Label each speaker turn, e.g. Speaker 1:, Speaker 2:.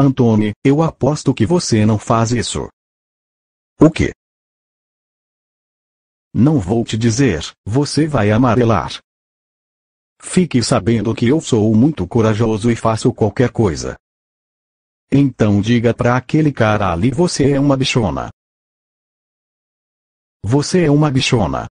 Speaker 1: Antônio, eu aposto que
Speaker 2: você não faz isso. O que? Não
Speaker 3: vou te dizer, você vai amarelar. Fique sabendo que eu sou muito corajoso e faço qualquer coisa. Então diga pra aquele cara ali: você é uma bichona. Você é uma bichona.